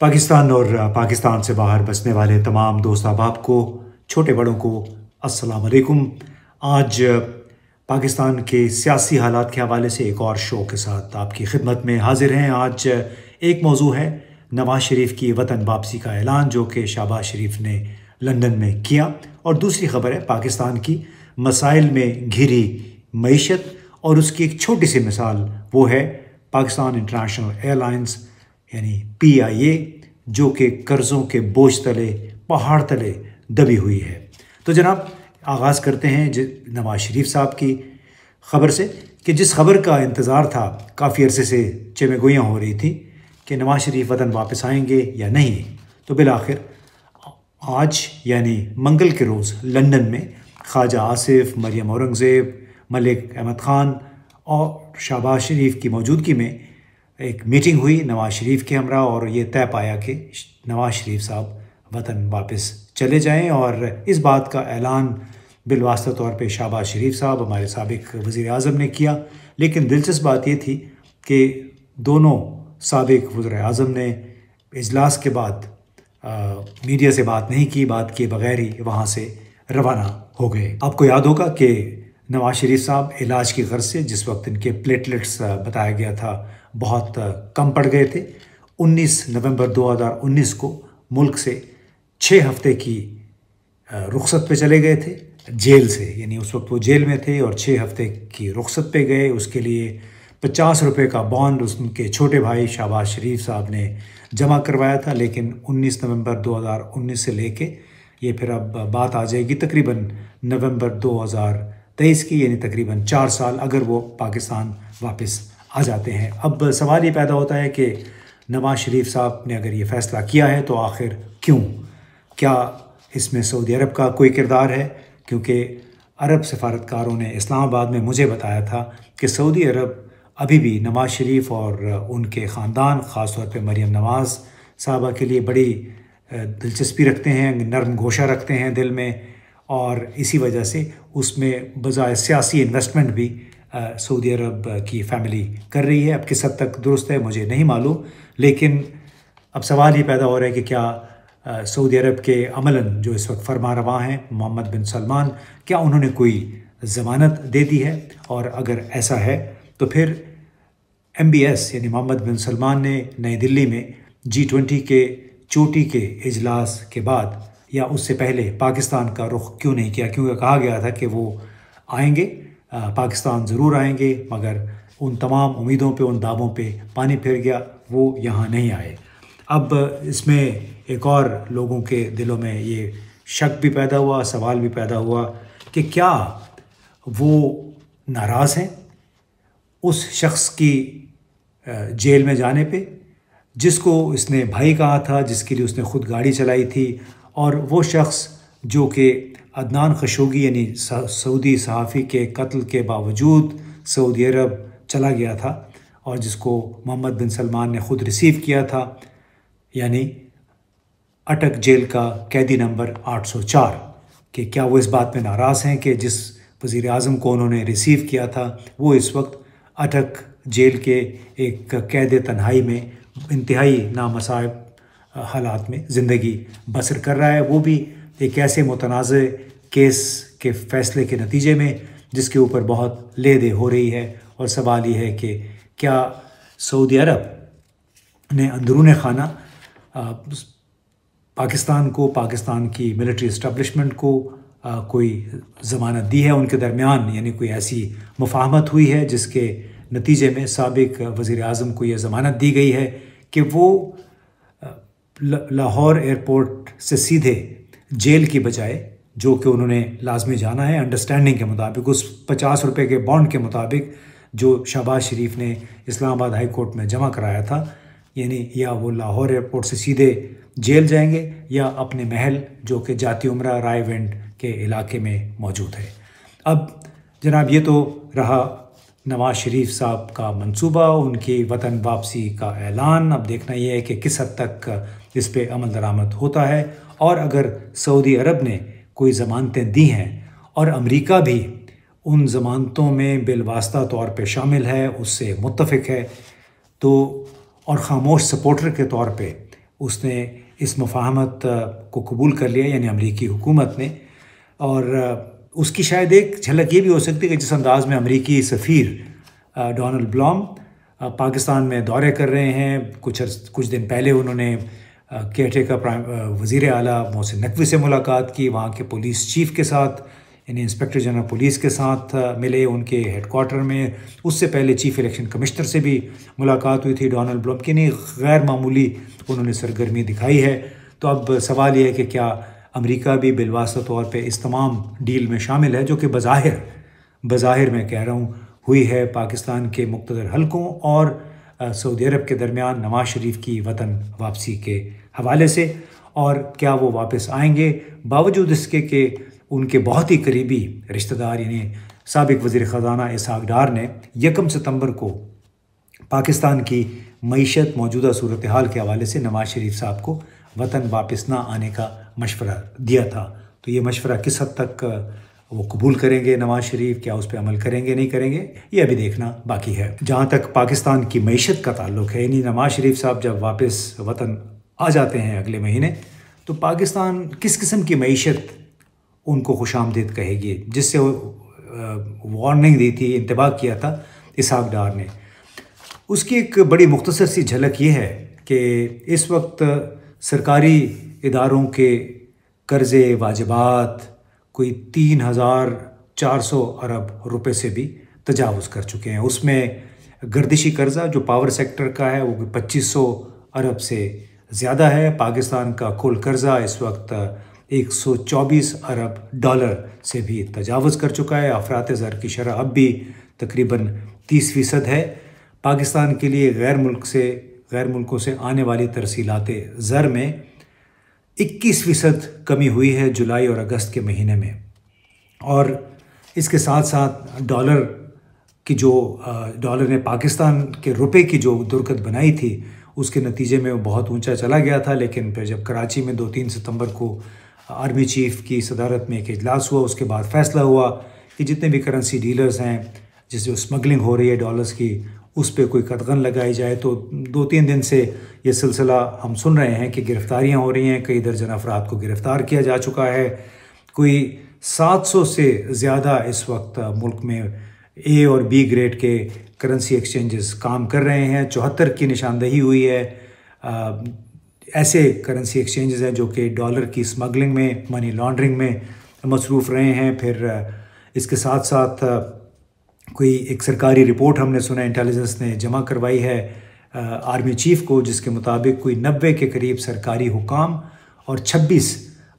पाकिस्तान और पाकिस्तान से बाहर बसने वाले तमाम दोस्त अहबाब को छोटे बड़ों को अस्सलाम वालेकुम आज पाकिस्तान के सियासी हालात के हवाले से एक और शो के साथ आपकी खिदमत में हाजिर हैं आज एक मौजू है नवाज शरीफ की वतन वापसी का ऐलान जो कि शहबाज शरीफ ने लंदन में किया और दूसरी खबर है पाकिस्तान की मसाइल में घिरी मीशत और उसकी एक छोटी सी मिसाल वो है पाकिस्तान इंटरनेशनल एयरलाइंस यानी पीआईए जो कि कर्ज़ों के बोझ तले पहाड़ तले दबी हुई है तो जनाब आगाज़ करते हैं नवाज शरीफ साहब की ख़बर से कि जिस खबर का इंतज़ार था काफ़ी अरसे से चमेगोयाँ हो रही थी कि नवाज शरीफ वतन वापस आएंगे या नहीं तो बिल आखिर आज यानी मंगल के रोज़ लंदन में ख्वाजा आसिफ मरियम औरंगज़ेब मलिक अहमद ख़ान और शहबाज शरीफ की मौजूदगी में एक मीटिंग हुई नवाज शरीफ के हमरा और ये तय पाया कि नवाज शरीफ साहब वतन वापस चले जाएं और इस बात का ऐलान बिलवास्ता तौर पे शाबाज शरीफ साहब हमारे सबक वज़ी अजम ने किया लेकिन दिलचस्प बात ये थी कि दोनों सबक वज़र अजम ने अजलास के बाद आ, मीडिया से बात नहीं की बात किए बगैर ही वहाँ से रवाना हो गए आपको याद होगा कि नवाज शरीफ साहब इलाज की गर्ज से जिस वक्त इनके प्लेटलेट्स बताया गया था बहुत कम पड़ गए थे 19 नवंबर 2019 को मुल्क से छः हफ्ते की रुख्सत पे चले गए थे जेल से यानी उस वक्त वो जेल में थे और छः हफ्ते की रुख्सत पे गए उसके लिए पचास रुपये का बॉन्ड उनके छोटे भाई शाहबाज शरीफ साहब ने जमा करवाया था लेकिन 19 नवंबर 2019 से लेके ये फिर अब बात आ जाएगी तकरीबन नवंबर तेईस की यानी तकरीबन चार साल अगर वो पाकिस्तान वापस आ जाते हैं अब सवाल ये पैदा होता है कि नवाज शरीफ साहब ने अगर ये फ़ैसला किया है तो आखिर क्यों क्या इसमें सऊदी अरब का कोई किरदार है क्योंकि अरब सफारतकारों ने इस्लामाबाद में मुझे बताया था कि सऊदी अरब अभी भी नवाज शरीफ और उनके ख़ानदान ख़ास तौर पर मरीम नवाज़ साहबा के लिए बड़ी दिलचस्पी रखते हैं नर्म गोशा रखते हैं दिल में और इसी वजह से उसमें बजाय सियासी इन्वेस्टमेंट भी सऊदी अरब की फैमिली कर रही है अब किस हद तक दुरुस्त है मुझे नहीं मालूम लेकिन अब सवाल ये पैदा हो रहा है कि क्या सऊदी अरब के अमलन जो इस वक्त फरमा रवा हैं मोहम्मद बिन सलमान क्या उन्होंने कोई ज़मानत दे दी है और अगर ऐसा है तो फिर एम बी एस यानी मोहम्मद बिन सलमान ने नई दिल्ली में जी ट्वेंटी के चोटी के इजलास के बाद या उससे पहले पाकिस्तान का रुख क्यों नहीं किया क्योंकि कहा गया था कि वो आएंगे पाकिस्तान ज़रूर आएंगे मगर उन तमाम उम्मीदों पे उन दावों पे पानी फिर गया वो यहाँ नहीं आए अब इसमें एक और लोगों के दिलों में ये शक भी पैदा हुआ सवाल भी पैदा हुआ कि क्या वो नाराज़ हैं उस शख्स की जेल में जाने पे जिसको इसने भाई कहा था जिसके लिए उसने खुद गाड़ी चलाई थी और वो शख्स जो कि अदनान खशोगी यानी सऊदी सहाफ़ी के कत्ल के बावजूद सऊदी अरब चला गया था और जिसको मोहम्मद बिन सलमान ने ख़ुद रिसीव किया था यानी अटक जेल का कैदी नंबर 804 कि क्या वो इस बात में नाराज़ हैं कि जिस वज़ी अजम को उन्होंने रिसीव किया था वो इस वक्त अटक जेल के एक कैद तन्हाई में इंतहाई नामसाब हालात में ज़िंदगी बसर कर रहा है वो भी एक ऐसे मुतनाज़ केस के फैसले के नतीजे में जिसके ऊपर बहुत ले दे हो रही है और सवाल ये है कि क्या सऊदी अरब ने अंदरून खाना पाकिस्तान को पाकिस्तान की मिलिट्री इस्टबलिशमेंट को आ, कोई ज़मानत दी है उनके दरमियान यानी कोई ऐसी मुफाहमत हुई है जिसके नतीजे में सबक वज़ी अजम को यह ज़मानत दी गई है कि वो लाहौर एयरपोर्ट से सीधे जेल की बजाय जो कि उन्होंने लाजमी जाना है अंडरस्टैंडिंग के मुताबिक उस पचास रुपये के बॉन्ड के मुताबिक जो शहबाज शरीफ ने इस्लामाबाद हाई कोर्ट में जमा कराया था यानी या वो लाहौर एयरपोर्ट से सीधे जेल जाएंगे या अपने महल जो कि जाती उम्र रायवेंड के इलाके में मौजूद है अब जनाब ये तो रहा नवाज शरीफ साहब का मंसूबा उनकी वतन वापसी का ऐलान अब देखना यह है कि किस हद तक इस पर अमल दरामद होता है और अगर सऊदी अरब ने कोई ज़मानतें दी हैं और अमरीका भी उन ज़मानतों में बिलवास्ता तौर पर शामिल है उससे मुतफ़ है तो और ख़ामोश सपोर्टर के तौर पर उसने इस मफाहमत को कबूल कर लिया यानी अमरीकी हुकूमत ने और उसकी शायद एक झलक ये भी हो सकती है कि जिस अंदाज में अमरीकी सफ़ीर डोनल्ड ब्लॉम पाकिस्तान में दौरे कर रहे हैं कुछ कुछ दिन पहले उन्होंने केटे का प्राइम वज़ी अली मोहसिन नकवी से मुलाकात की वहाँ के पुलिस चीफ के साथ यानी इंस्पेक्टर जनरल पुलिस के साथ मिले उनके हेडकोार्टर में उससे पहले चीफ इलेक्शन कमिश्नर से भी मुलाकात हुई थी डोनल्ड ब्लॉम की नहीं गैर मामूली उन्होंने सरगर्मी दिखाई है तो अब सवाल यह है कि क्या अमेरिका भी बिलवासा तौर पे इस तमाम डील में शामिल है जो कि बज़ाहिर बज़ाहिर मैं कह रहा हूँ हुई है पाकिस्तान के मुख्तर हलकों और सऊदी अरब के दरमियान नवाज शरीफ की वतन वापसी के हवाले से और क्या वो वापस आएंगे बावजूद इसके कि उनके बहुत ही करीबी रिश्तेदार यानी सबक वज़ी ख़जाना इसहाक डार ने यकम सितंबर को पाकिस्तान की मीशत मौजूदा सूरत हाल के हवाले से नवाज शरीफ साहब को वतन वापस ना आने का मशवरा दिया था तो ये मशवरा किस हद तक वो कबूल करेंगे नवाज शरीफ क्या उस पर अमल करेंगे नहीं करेंगे ये अभी देखना बाकी है जहाँ तक पाकिस्तान की मीशत का ताल्लुक है यानी नवाज शरीफ साहब जब वापस वतन आ जाते हैं अगले महीने तो पाकिस्तान किस किस्म की मीशत उनको खुश आमदीद कहेगी जिससे वार्निंग दी थी इंतबाह किया था इसहाक डार ने उसकी एक बड़ी मुख्तसर सी झलक ये है कि इस वक्त सरकारी इदारों के कर्ज़े वाजबात कोई तीन हज़ार चार सौ अरब रुपए से भी तजावज़ कर चुके हैं उसमें गर्दिशी कर्ज़ा जो पावर सेक्टर का है वो पच्चीस सौ अरब से ज़्यादा है पाकिस्तान का कुल कर्ज़ा इस वक्त एक सौ चौबीस अरब डॉलर से भी तजावज़ कर चुका है अफरात ज़र की शरह अब भी तकरीबन तीस फ़ीसद है पाकिस्तान के लिए गैर मुल्क से गैर मुल्कों से आने वाली तरसीलात ज़र में इक्कीस फीसद कमी हुई है जुलाई और अगस्त के महीने में और इसके साथ साथ डॉलर की जो डॉलर ने पाकिस्तान के रुपए की जो दुर्गत बनाई थी उसके नतीजे में वो बहुत ऊंचा चला गया था लेकिन फिर जब कराची में दो तीन सितंबर को आर्मी चीफ की सदारत में एक इजलास हुआ उसके बाद फैसला हुआ कि जितने भी करेंसी डीलर्स हैं जिससे स्मगलिंग हो रही है डॉलर्स की उस पर कोई कदगन लगाई जाए तो दो तीन दिन से ये सिलसिला हम सुन रहे हैं कि गिरफ़्तारियाँ हो रही हैं कई दर्जन अफराद को गिरफ़्तार किया जा चुका है कोई 700 से ज़्यादा इस वक्त मुल्क में ए और बी ग्रेड के करेंसी एक्सचेंजेस काम कर रहे हैं चौहत्तर की निशानदही हुई है आ, ऐसे करेंसी एक्सचेंजेस हैं जो कि डॉलर की स्मगलिंग में मनी लॉन्ड्रिंग में मसरूफ़ रहे हैं फिर इसके साथ साथ कोई एक सरकारी रिपोर्ट हमने सुना इंटेलिजेंस ने जमा करवाई है आर्मी चीफ को जिसके मुताबिक कोई नब्बे के करीब सरकारी हुकाम और छब्बीस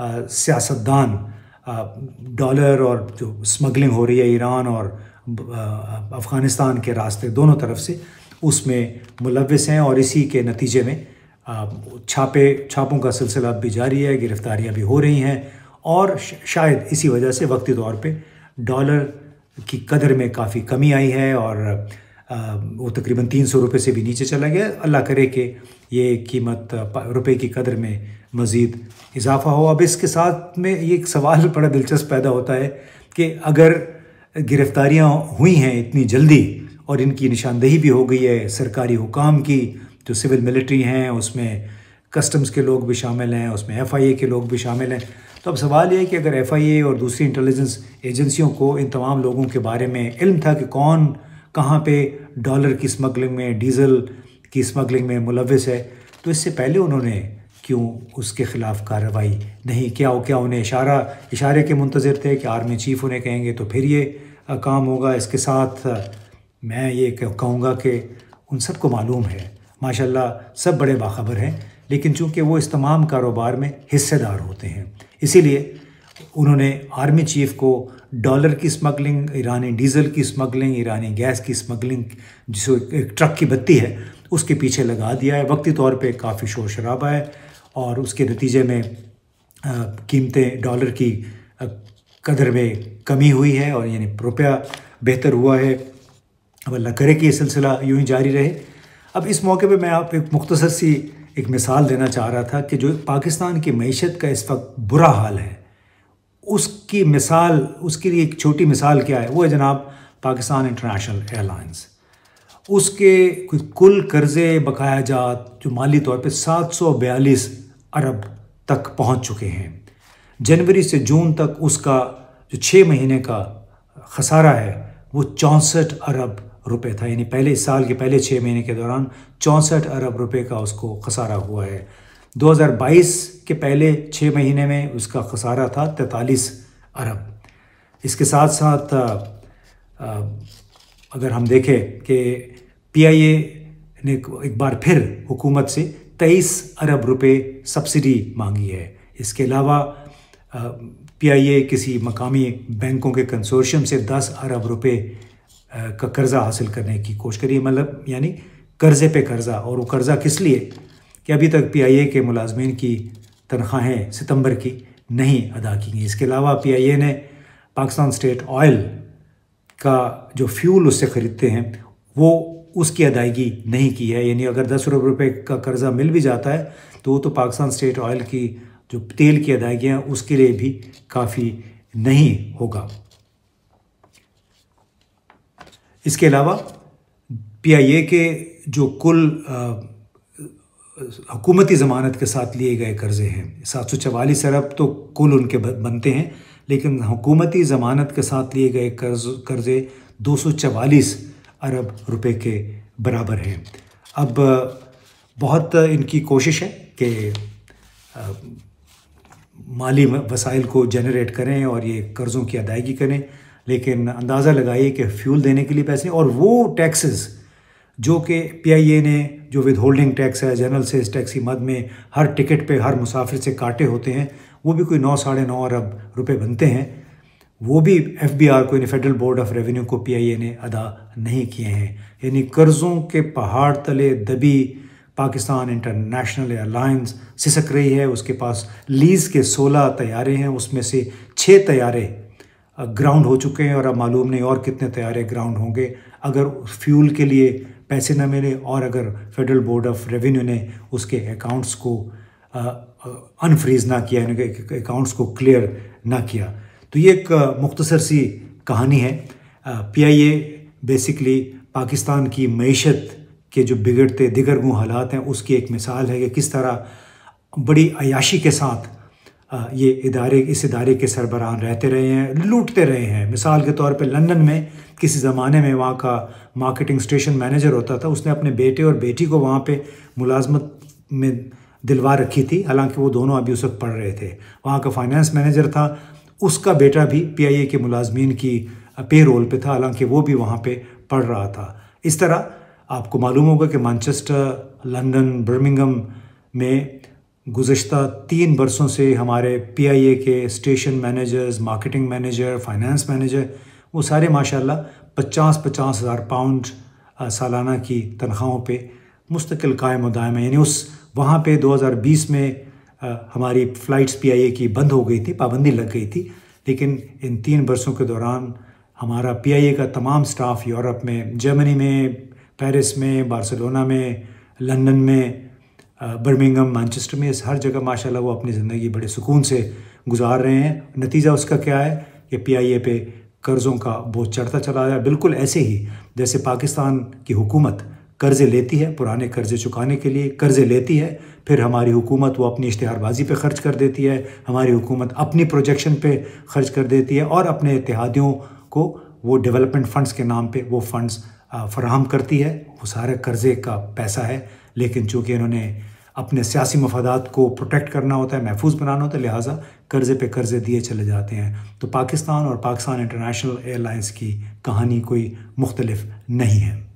सियासतदान डॉलर और जो स्मगलिंग हो रही है ईरान और अफ़गानिस्तान के रास्ते दोनों तरफ से उसमें मुलविस हैं और इसी के नतीजे में छापे छापों का सिलसिला भी जारी है गिरफ़्तारियां भी हो रही हैं और शायद इसी वजह से वक्ती तौर पे डॉलर की कदर में काफ़ी कमी आई है और वो तकरीबन तीन सौ रुपये से भी नीचे चला गया अल्लाह करे कि ये कीमत रुपए की कदर में मज़ीद इजाफा हो अब इसके साथ में ये एक सवाल बड़ा दिलचस्प पैदा होता है कि अगर गिरफ़्तारियाँ हुई हैं इतनी जल्दी और इनकी निशानदेही भी हो गई है सरकारी हुकाम की जो सिविल मिलिट्री हैं उसमें कस्टम्स के लोग भी शामिल हैं उसमें एफ आई ए के लोग भी शामिल हैं तो अब सवाल यह है कि अगर एफ़ आई ए और दूसरी इंटेलिजेंस एजेंसियों को इन तमाम लोगों के बारे में इल्म था कि कौन कहाँ पे डॉलर की स्मगलिंग में डीज़ल की स्मगलिंग में मुलविस है तो इससे पहले उन्होंने क्यों उसके ख़िलाफ़ कार्रवाई नहीं किया क्या उन्हें इशारा इशारे के मुंतज़र थे कि आर्मी चीफ़ उन्हें कहेंगे तो फिर ये काम होगा इसके साथ मैं ये कहूँगा कि उन सबको मालूम है माशाल्लाह सब बड़े बाखबर हैं लेकिन चूंकि वो इस तमाम कारोबार में हिस्सेदार होते हैं इसीलिए उन्होंने आर्मी चीफ को डॉलर की स्मगलिंग ईरानी डीजल की स्मगलिंग ईरानी गैस की स्मगलिंग जिसको एक ट्रक की बत्ती है उसके पीछे लगा दिया है वक्ती तौर पे काफ़ी शोर शराबा है और उसके नतीजे में कीमतें डॉलर की कदर में कमी हुई है और यानी रुपया बेहतर हुआ है अब अल्लाह करे कि यह सिलसिला यूँ ही जारी रहे अब इस मौके पे मैं आप एक मुख्तसर सी एक मिसाल देना चाह रहा था कि जो पाकिस्तान की मीशत का इस वक्त बुरा हाल है उसकी मिसाल उसके लिए एक छोटी मिसाल क्या है वो है जनाब पाकिस्तान इंटरनेशनल एयरलाइंस उसके कोई कुल कर्ज़े बकाया जात जो माली तौर पे 742 अरब तक पहुंच चुके हैं जनवरी से जून तक उसका जो छः महीने का खसारा है वो चौंसठ अरब रुपए था यानी पहले इस साल के पहले छः महीने के दौरान चौंसठ अरब रुपए का उसको खसारा हुआ है 2022 के पहले छः महीने में उसका खसारा था तैतालीस अरब इसके साथ साथ अगर हम देखें कि पीआईए ने एक बार फिर हुकूमत से तेईस अरब रुपए सब्सिडी मांगी है इसके अलावा पीआईए किसी मकामी बैंकों के कंसोर्शियम से 10 अरब रुपए का कर्ज़ा हासिल करने की कोशिश करिए मतलब यानी कर्ज़े पे कर्ज़ा और वो कर्ज़ा किस लिए कि अभी तक पी के मुलाजमन की तनख्वाहें सितंबर की नहीं अदा की गई इसके अलावा पी ने पाकिस्तान स्टेट ऑयल का जो फ्यूल उससे ख़रीदते हैं वो उसकी अदायगी नहीं की है यानी अगर दस करोड़ रुपये का कर्ज़ा मिल भी जाता है तो वो तो पाकिस्तान स्टेट ऑयल की जो तेल की अदायगियाँ उसके लिए भी काफ़ी नहीं होगा इसके अलावा पीआईए के जो कुल हुकूमती ज़मानत के साथ लिए गए कर्ज़े हैं सात सौ चवालीस अरब तो कुल उनके बनते हैं लेकिन हुकूमती ज़मानत के साथ लिए गए कर्ज कर्ज़े दो सौ चवालीस अरब रुपए के बराबर हैं अब बहुत इनकी कोशिश है कि माली वसाइल को जनरेट करें और ये कर्ज़ों की अदायगी करें लेकिन अंदाज़ा लगाइए कि फ्यूल देने के लिए पैसे और वो टैक्सेस जो कि पीआईए ने जो विद होल्डिंग टैक्स है जनरल सेस टैक्स की मद में हर टिकट पे हर मुसाफिर से काटे होते हैं वो भी कोई नौ साढ़े नौ अरब रुपए बनते हैं वो भी एफ बी आर को यानी फेडरल बोर्ड ऑफ रेवेन्यू को पी आई ए ने अदा नहीं किए हैं यानी कर्ज़ों के पहाड़ तले दबी पाकिस्तान इंटरनेशनल एयरलाइंस सिसक रही है उसके पास लीज़ के सोलह तैयारे हैं उसमें से छः तैयारे ग्राउंड हो चुके हैं और अब मालूम नहीं और कितने तैयारे ग्राउंड होंगे अगर फ्यूल के लिए पैसे न मिले और अगर फेडरल बोर्ड ऑफ रेवेन्यू ने उसके अकाउंट्स को अनफ्रीज ना किया यानी कि अकाउंट्स को क्लियर ना किया तो ये एक मुख्तसर सी कहानी है P I A basically Pakistan की मीशत के जो बिगड़ते दिगरगू हालात हैं उसकी एक मिसाल है कि किस तरह बड़ी अयाशी के साथ हाँ, ये इदारे इस इदारे के सरबरा रहते रहे हैं लूटते रहे हैं मिसाल के तौर पे लंदन में किसी ज़माने में वहाँ का मार्केटिंग स्टेशन मैनेजर होता था उसने अपने बेटे और बेटी को वहाँ पे मुलाजमत में दिलवा रखी थी हालांकि वो दोनों अभी उस वक्त पढ़ रहे थे वहाँ का फाइनेंस मैनेजर था उसका बेटा भी पी के मुलाजमीन की पे रोल पर था हालांकि वो भी वहाँ पर पढ़ रहा था इस तरह आपको मालूम होगा कि मानचेस्टर लंदन बर्मिंगम में गुज्त तीन बरसों से हमारे पीआईए के station managers marketing manager finance manager वो सारे माशाल्लाह पचास पचास हज़ार पाउंड सालाना की तनख्वाहों पे मुस्तकिल कायम दायम है यानी उस वहाँ पे 2020 में आ, हमारी फ़्लाइट्स पीआईए की बंद हो गई थी पाबंदी लग गई थी लेकिन इन तीन बरसों के दौरान हमारा पीआईए का तमाम स्टाफ यूरोप में जर्मनी में पेरिस में बार्सिलोना में लंदन में बर्मिंगम मैनचेस्टर में हर जगह माशाल्लाह वो अपनी ज़िंदगी बड़े सुकून से गुजार रहे हैं नतीजा उसका क्या है कि पीआईए पे कर्ज़ों का बोझ चढ़ता चला रहा है बिल्कुल ऐसे ही जैसे पाकिस्तान की हुकूमत कर्ज़े लेती है पुराने कर्ज़े चुकाने के लिए कर्ज़े लेती है फिर हमारी हुकूमत वो अपनी इश्तहारबाजी पे खर्च कर देती है हमारी हुकूमत अपनी प्रोजेक्शन पे खर्च कर देती है और अपने इतिहादियों को वो डेवलपमेंट फंड्स के नाम पे वो फंड्स फराहम करती है वो सारे कर्ज़े का पैसा है लेकिन चूँकि इन्होंने अपने सियासी मफादात को प्रोटेक्ट करना होता है महफूज बनाना होता है लिहाजा कर्ज़े पे कर्ज़े दिए चले जाते हैं तो पाकिस्तान और पाकिस्तान इंटरनेशनल एयरलाइंस की कहानी कोई मुख्तलफ नहीं है